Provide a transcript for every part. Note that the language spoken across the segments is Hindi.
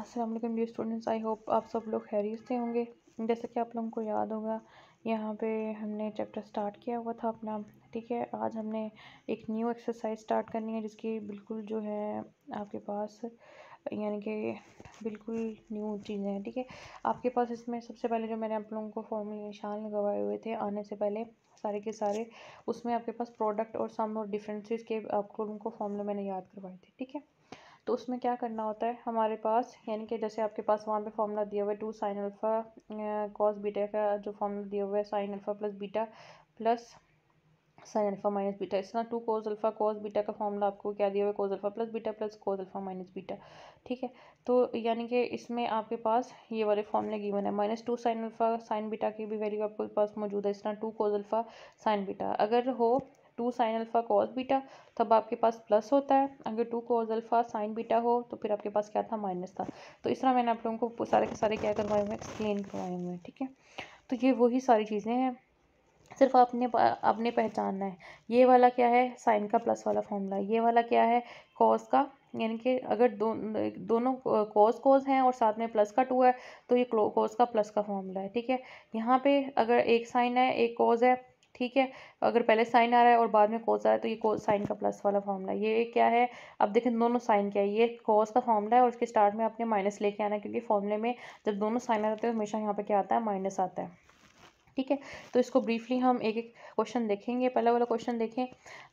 Aslam dear students I hope आप सब लोग खैरियत से होंगे जैसे कि आप लोगों को याद होगा यहाँ पे हमने चैप्टर स्टार्ट किया हुआ था अपना ठीक है आज हमने एक न्यू एक्सरसाइज स्टार्ट करनी है जिसकी बिल्कुल जो है आपके पास यानी कि बिल्कुल न्यू चीज़ें हैं ठीक है आपके पास इसमें सबसे पहले जो मैंने आप लोगों को फॉर्मूले निशान लगवाए हुए थे आने से पहले सारे के सारे उसमें आपके पास प्रोडक्ट और सम और डिफरेंसेस के आप लोगों को फॉर्मूले मैंने याद करवाए थे ठीक है तो उसमें क्या करना होता है हमारे पास यानी कि जैसे आपके पास वहाँ पे फॉर्मूला दिया हुआ है two sine alpha cos beta का जो फॉर्मूला दिया हुआ है sine alpha plus beta plus sine alpha minus beta इस तरह two cos alpha cos beta का फॉर्मूला आपको क्या दिया हुआ है cos alpha plus beta plus cos alpha minus beta ठीक है तो यानी कि इसमें आपके पास ये वाले फॉर्मूले गिवन है minus two sine alpha sine beta की भी वैल्यू आपके पास मौजूद है इस तरह two cos alpha sine beta अगर हो two sine alpha cos beta तब आपके पास प्लस होता है अगर two cos alpha sine beta हो तो फिर आपके पास क्या था माइनस था तो इस तरह मैंने आप लोगों को सारे के सारे क्या करवाए हुए हैं एक्सप्लेन करवाए हुए हैं ठीक है तो ये वही सारी चीज़ें हैं सिर्फ आपने आपने पहचानना है ये वाला क्या है साइन का प्लस वाला फॉर्मूला ये वाला क्या है कॉस का यानी कि अगर दो दोनों कोस कोस हैं और साथ में प्लस का टू है तो ये कोस का प्लस का फॉर्मूला है ठीक है यहाँ पे अगर एक साइन है एक कोस है ठीक है अगर पहले साइन आ रहा है और बाद में कोस आ रहा है तो ये कोस साइन का प्लस वाला फॉर्मूला ये क्या है अब देखें दोनों साइन क्या है ये कोस का फॉर्मूला है और उसके स्टार्ट में आपने माइनस लेके आना क्योंकि फॉर्मूले में जब दोनों साइन आ जाते हैं तो हमेशा यहाँ पर क्या आता है माइनस आता है ठीक है तो इसको ब्रीफली हम एक एक क्वेश्चन देखेंगे पहला वाला क्वेश्चन देखें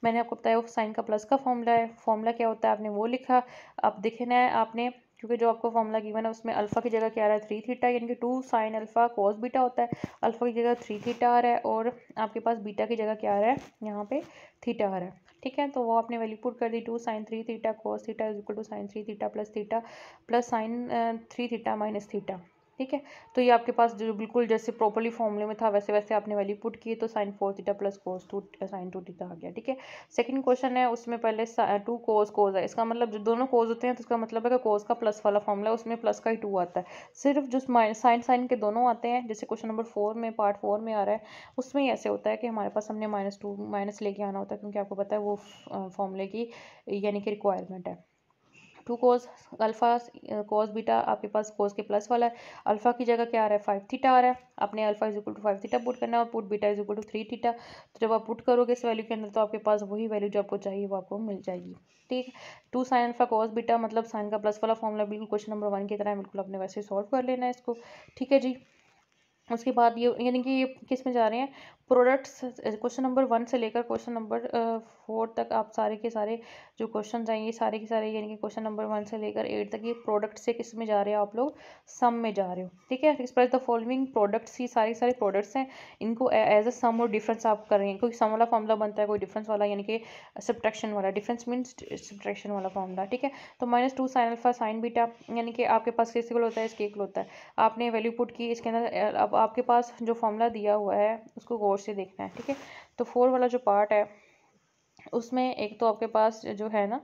मैंने आपको बताया वो साइन का प्लस का फॉर्मूला है फॉर्मूला क्या होता है आपने वो लिखा अब देखना है आपने क्योंकि जो आपको फॉर्मूला गिवन है उसमें अल्फ़ा की जगह क्या आ रहा है थ्री थीटा यानी कि two sine alpha cos beta होता है अल्फ़ा की जगह थ्री थीटा आ रहा है और आपके पास बीटा की जगह क्या आ रहा है यहाँ पे थीटा आ रहा है ठीक है तो वो आपने वैल्यू पुट कर दी two sine three theta cos theta is equal to sine three theta plus theta plus sine three theta minus theta ठीक है तो ये आपके पास जो बिल्कुल जैसे प्रॉपरली फॉर्मूले में था वैसे वैसे आपने वैल्यू पुट किए तो sine four theta plus cos two sine two theta आ गया ठीक है सेकंड क्वेश्चन है उसमें पहले टू कोस कोस है इसका मतलब जो दोनों कोस होते हैं तो इसका मतलब है कि कोस का प्लस वाला फॉर्मूला है उसमें प्लस का ही टू आता है सिर्फ जो साइन साइन के दोनों आते हैं जैसे क्वेश्चन नंबर फोर में पार्ट फोर में आ रहा है उसमें ऐसे होता है कि हमारे पास हमने माइनस टू माइनस लेके आना होता है क्योंकि आपको पता है वो फॉर्मूले की यानी कि रिक्वायरमेंट है two cos alpha cos beta आपके पास कोस के प्लस वाला है अल्फ़ा की जगह क्या आ रहा है फाइव थीटा आ रहा है आपने alpha is equal to five theta put करना है और put beta is equal to three theta तो जब आप पुट करोगे इस वैल्यू के अंदर तो आपके पास वही वैल्यू जो आपको चाहिए वो आपको मिल जाएगी ठीक है two sine alpha cos beta मतलब साइन का प्लस वाला फॉर्मूला बिल्कुल क्वेश्चन नंबर वन की तरह बिल्कुल आपने वैसे सॉल्व कर लेना है इसको ठीक है जी उसके बाद ये यानी कि ये किस में जा रहे हैं प्रोडक्ट्स क्वेश्चन नंबर वन से लेकर क्वेश्चन नंबर फोर तक आप सारे के सारे जो क्वेश्चन आएंगे सारे के सारे यानी कि क्वेश्चन नंबर वन से लेकर एट तक ये प्रोडक्ट से किस में जा रहे हो आप लोग सम में जा रहे हो ठीक है एक्सप्रेस द फॉलोइंग प्रोडक्ट्स ये सारे सारे प्रोडक्ट्स हैं इनको एज अ सम और डिफरेंस आप कर रहे हैं क्योंकि सम वाला फॉर्मला बनता है कोई डिफरेंस वाला यानी कि सब्ट्रैक्शन वाला डिफरेंस मीन्स सब्ट्रैक्शन वाला फॉर्मला ठीक है तो minus two sine alpha sine beta यानी कि आपके पास किसके होता है इसके इक्वल होता है आपने वैल्यू पुट की इसके अंदर आप आपके पास जो फॉर्मूला दिया हुआ है उसको गौर से देखना है ठीक है तो फोर वाला जो पार्ट है उसमें एक तो आपके पास जो है ना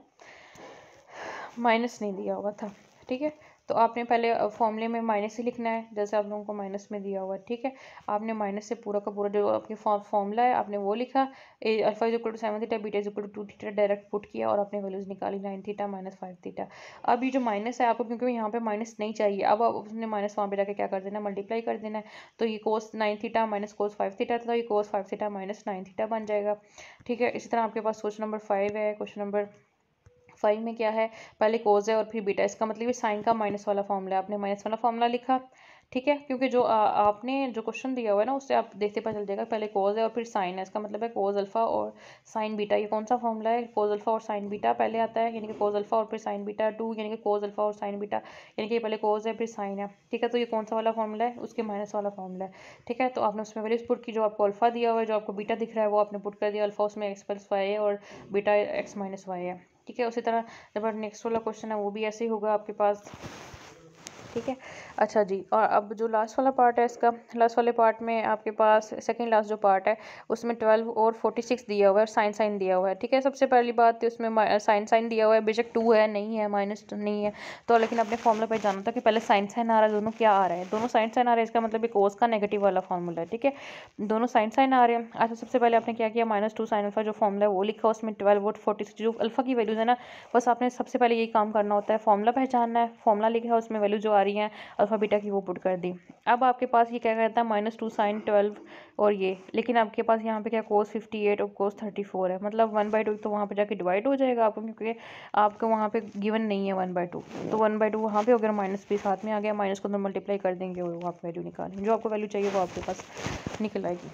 माइनस नहीं दिया हुआ था ठीक है तो आपने पहले फॉर्मूले में माइनस ही लिखना है जैसे आप लोगों को माइनस में दिया हुआ है ठीक है आपने माइनस से पूरा का पूरा जो आपकी फॉर्मूला है आपने वो लिखा a alpha is equal to seven theta beta is equal to two theta direct put किया और आपने वैल्यूज निकाली nine theta minus five theta अब ये जो माइनस है आपको क्योंकि यहाँ पर माइनस नहीं चाहिए अब आप उसने माइनस वहाँ पर जाकर क्या कर देना मल्टीप्लाई कर देना है तो ये cos nine theta minus cos five theta था तो ये cos five theta minus nine theta बन जाएगा ठीक है इसी तरह आपके पास क्वेश्चन नंबर फाइव है क्वेश्चन नंबर साइन में क्या है पहले कोज है और फिर बीटा इसका मतलब ये साइन का माइनस वाला फॉर्मूला है आपने माइनस वाला फॉर्मूला लिखा ठीक है क्योंकि जो आ, आपने जो क्वेश्चन दिया हुआ है ना उससे आप देखते पता चल जाएगा पहले कोज है और फिर साइन है इसका मतलब है कोज अल्फा और साइन बीटा ये कौन सा फॉर्मूला है कोज अल्फा और साइन बीटा पहले आता है यानी कि कोज अल्फा और फिर साइन बीटा टू यानी कि कोज अल्फा और साइन बीटा यानी कि पहले कोज है फिर साइन है ठीक है तो ये कौन सा वाला फॉर्मूला है उसके माइनस वाला फॉर्मूला है ठीक है तो आपने उसमें वैल्यूज पुट की जो आपको अल्फा दिया हुआ है जो आपको बीटा दिख रहा है वो आपने पुट कर दिया अल्फा उसमें एक्स प्लस वाई है और बीटा एक्स माइनस वाई है ठीक है उसी तरह जब नेक्स्ट वाला क्वेश्चन है वो भी ऐसे ही होगा आपके पास ठीक है अच्छा जी और अब जो लास्ट वाला पार्ट है इसका लास्ट वाले पार्ट में आपके पास सेकंड लास्ट जो पार्ट है उसमें ट्वेल्व और फोर्टी सिक्स दिया हुआ है और साइन साइन दिया हुआ है ठीक है सबसे पहली बात उसमें साइन साइन दिया हुआ है बेशक टू है नहीं है माइनस नहीं है तो लेकिन अपने फॉर्मूला पर जाना था कि पहले साइन साइन आ रहा है दोनों क्या आ रहा है दोनों साइन साइन आ रहा है इसका मतलब एक ओस का नेगेटिव वाला फॉर्मूला है ठीक है दोनों साइन साइन आ रहे हैं अच्छा सबसे पहले आपने क्या किया माइनस टू साइन अल्फा जो फॉर्मूला है वो लिखा उसमें ट्वेल्व और फोर्टी सिक्स जो अल्फा की वैल्यूज़ है ना बस आपने सबसे पहले यही काम करना होता है फॉर्मूला पहचानना है फॉर्मूला लिखा उसमें वैल्यू जो आ रही हैं बीटा की वो पुट कर दी अब आपके पास ये क्या कहता है माइनस टू साइन ट्वेल्व और ये लेकिन आपके पास यहाँ पे क्या कोर्स फिफ्टी एट और कोर्स थर्टी फोर है मतलब वन बाई टू तो वहाँ पे जाके डिवाइड हो जाएगा आपको क्योंकि आपको वहाँ पे गिवन नहीं है वन बाई टू तो वन बाई टू वहाँ पे अगर माइनस भी साथ में आ गया माइनस को अंदर तो मल्टीप्लाई कर देंगे वो आप वैल्यू निकालें जो आपको वैल्यू चाहिए वो आपके पास निकल आएगी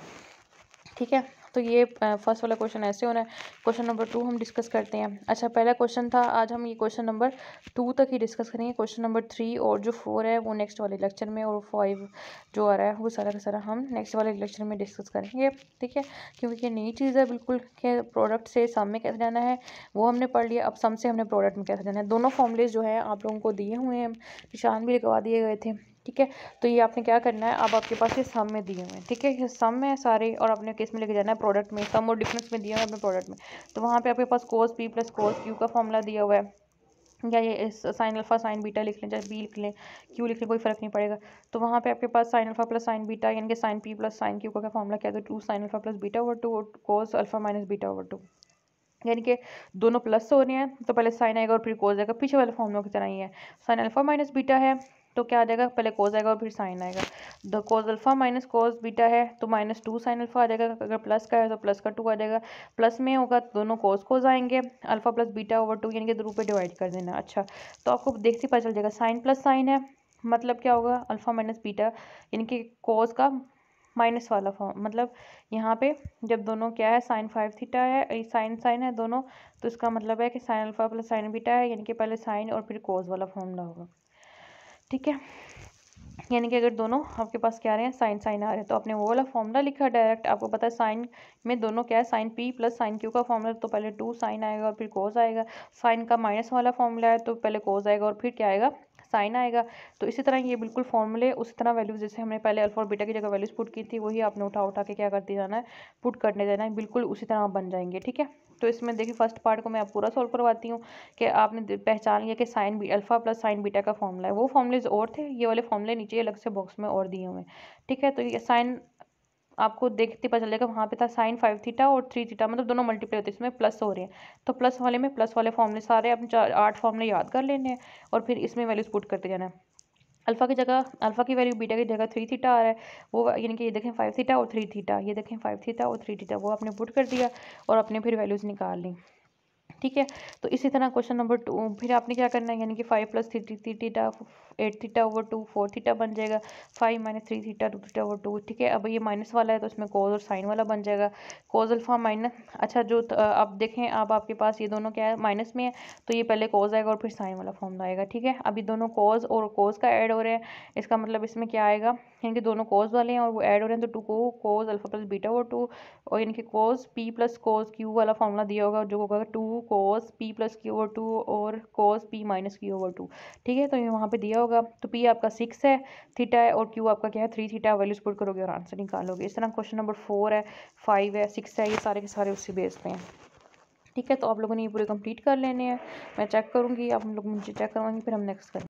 ठीक है तो ये फर्स्ट वाला क्वेश्चन ऐसे हो रहा है क्वेश्चन नंबर टू हम डिस्कस करते हैं अच्छा पहला क्वेश्चन था आज हम ये क्वेश्चन नंबर टू तक ही डिस्कस करेंगे क्वेश्चन नंबर थ्री और जो फोर है वो नेक्स्ट वाले लेक्चर में और फाइव जो आ रहा है वो सारा का सारा हम नेक्स्ट वाले लेक्चर में डिस्कस करेंगे ठीक है क्योंकि ये नई चीज़ है बिल्कुल के प्रोडक्ट से सम में कैसे जाना है वो हमने पढ़ लिया अब सम से हमने प्रोडक्ट में कैसे जाना है दोनों फॉर्मलेज जो है आप लोगों को दिए हुए हैं निशान भी लगवा दिए गए थे ठीक है तो ये आपने क्या करना है अब आपके पास ये सम में दिए हुए हैं ठीक है ये सम में सारे और आपने किस में लेके जाना है प्रोडक्ट में सम और डिफरेंस में दिए हुए हैं अपने प्रोडक्ट में तो वहाँ पर आपके पास cos P plus cos Q का फॉर्मूला दिया हुआ है या ये साइन अल्फ़ा साइन बीटा लिख लें चाहे बी लिख लें क्यू लिख लें कोई फ़र्क नहीं पड़ेगा तो वहाँ पे आपके पास sine alpha plus sine beta यानी कि sine P plus sine Q का फॉर्मूला क्या है तो two sine alpha plus beta over two और cos alpha minus beta over two यानी कि दोनों प्लस हो रहे हैं तो पहले साइन आएगा और फिर कोस आएगा पीछे वाले फॉर्मूला की तरह ही है साइन अल्फ़ा माइनस बीटा है तो क्या आ जाएगा पहले कोज आएगा और फिर साइन आएगा the cos alpha minus cos beta है तो माइनस टू साइन अल्फ़ा आ जाएगा अगर प्लस का है तो प्लस का टू आ जाएगा प्लस में होगा तो दोनों कोज कोज आएंगे alpha plus beta over two यानी कि दो पे डिवाइड कर देना अच्छा तो आपको देखते पता चल जाएगा साइन प्लस साइन है मतलब क्या होगा अल्फ़ा माइनस बीटा यानी कि कोज का माइनस वाला फॉर्म मतलब यहाँ पे जब दोनों क्या है साइन फाइव थीटा है साइन साइन है दोनों तो इसका मतलब है कि sine alpha plus sine beta है यानी कि पहले साइन और फिर कोज वाला फॉर्मूला होगा ठीक है यानी कि अगर दोनों आपके पास क्या आ रहे हैं साइन साइन आ रहे हैं तो आपने वो वाला फॉर्मूला लिखा डायरेक्ट आपको पता है साइन में दोनों क्या है sine P plus sine Q का फॉर्मूला तो पहले टू साइन आएगा और फिर कोज आएगा साइन का माइनस वाला फॉर्मूला है तो पहले कोज आएगा और फिर क्या आएगा साइन आएगा तो इसी तरह ये बिल्कुल फॉर्मूले उसी तरह वैल्यूज़ जैसे हमने पहले अल्फा और बीटा की जगह वैल्यूज़ पुट की थी वही आपने उठा उठा के क्या करते जाना है पुट करने देना है बिल्कुल उसी तरह बन जाएंगे ठीक है तो इसमें देखिए फर्स्ट पार्ट को मैं आप पूरा सॉल्व करवाती हूँ कि आपने पहचान लिया कि sine B alpha plus sine beta का फॉर्मूला है वो फॉर्मूलेज और थे ये वाले फॉर्मूले नीचे अलग से बॉक्स में और दिए हुए हैं ठीक है तो ये साइन आपको देखते पता चलेगा वहाँ पे था साइन फाइव थीटा और थ्री थीटा मतलब दोनों मल्टीप्लाई होते हैं इसमें प्लस हो रहे हैं तो प्लस वाले में प्लस वाले फॉर्मूले सारे अपने चार आठ फॉर्मूले याद कर लेने हैं और फिर इसमें वैल्यूज पुट करते जाना है अल्फ़ा की जगह अल्फ़ा की वैल्यू बीटा की जगह थ्री थीटा आ रहा है वो यानी कि ये देखें फाइव थीटा और थ्री थीटा ये देखें फाइव थीटा और थ्री थीटा वो आपने पुट कर दिया और अपने फिर वैल्यूज़ निकाल ली ठीक है तो इसी तरह क्वेश्चन नंबर टू फिर आपने क्या करना है यानी कि five plus three three theta eight theta over two four theta बन जाएगा five minus three theta two theta over two ठीक है अब ये माइनस वाला है तो इसमें कोज और साइन वाला बन जाएगा कोज अल्फा माइनस अच्छा जो अब देखें अब आपके पास ये दोनों क्या है माइनस में है तो ये पहले कोज आएगा और फिर साइन वाला फॉर्म आएगा ठीक है अभी दोनों कोज और कोज का ऐड हो रहे हैं इसका मतलब इसमें क्या आएगा यानी कि दोनों कोज वाले हैं और वो ऐड हो रहे हैं तो टू को cos alpha plus beta over two और यानी कि cos P plus cos Q वाला फॉर्मूला दिया होगा जो होगा टू को cos P plus Q over two और cos P minus Q over two ठीक है तो ये वहाँ पे दिया होगा तो पी आपका सिक्स है थीटा है और क्यू आपका क्या है थ्री थीटा वैल्यू स्पोर्ट करोगे और आंसर निकालोगे इस तरह क्वेश्चन नंबर फोर है फाइव है सिक्स है ये सारे के सारे उसी बेस पे हैं ठीक है तो आप लोगों ने ये पूरे कंप्लीट कर लेने हैं मैं चेक करूँगी आप लोग मुझे चेक करवाएंगे फिर हम नेक्स्ट करेंगे